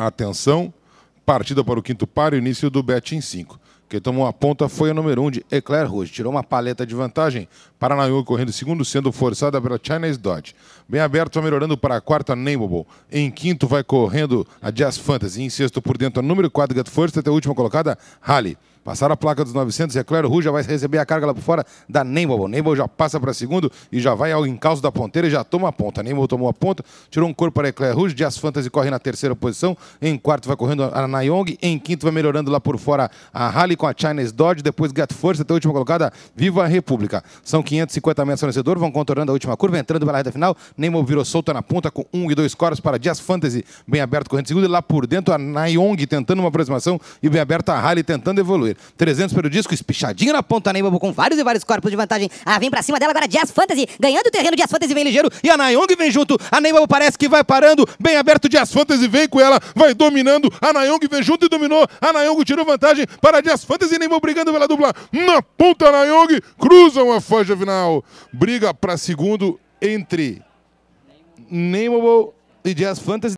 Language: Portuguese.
Atenção, partida para o quinto par e início do bet em 5. Quem tomou a ponta foi a número 1 um de Eclair Rouge. Tirou uma paleta de vantagem. Paranaú correndo segundo, sendo forçada pela Chinese Dodge. Bem aberto, vai melhorando para a quarta, Nameable. Em quinto, vai correndo a Jazz Fantasy. Em sexto, por dentro, a número 4, Get First. Até a última colocada, Rally. Passaram a placa dos 900 e é claro, o vai receber a carga lá por fora da Neymar. Neymar já passa para segundo e já vai ao encalço da ponteira e já toma a ponta. Neymar tomou a ponta, tirou um corpo para Eclair Rouge. Dias Fantasy corre na terceira posição. Em quarto vai correndo a Nayong. Em quinto vai melhorando lá por fora a Rally com a Chinese Dodge. Depois Get Force até a última colocada, Viva a República. São 550 metros vencedor, vão contornando a última curva, entrando pela reta final. Neymar virou solta na ponta com um e dois coros para Dias Fantasy, bem aberto correndo segundo. E lá por dentro a Nayong tentando uma aproximação e bem aberta a Rally tentando evoluir. 300 pelo disco, espichadinho na ponta, Neymar, com vários e vários corpos de vantagem. Ah, vem pra cima dela agora, Jazz Fantasy, ganhando o terreno, Jazz Fantasy vem ligeiro e a Nayong vem junto. A Neymar parece que vai parando, bem aberto, Jazz Fantasy vem com ela, vai dominando. A Nayong vem junto e dominou. A Nayong tirou vantagem para Jazz Fantasy e brigando pela dupla. Na ponta, Nayong cruzam a faixa final. Briga para segundo entre Neymar e Jazz Fantasy.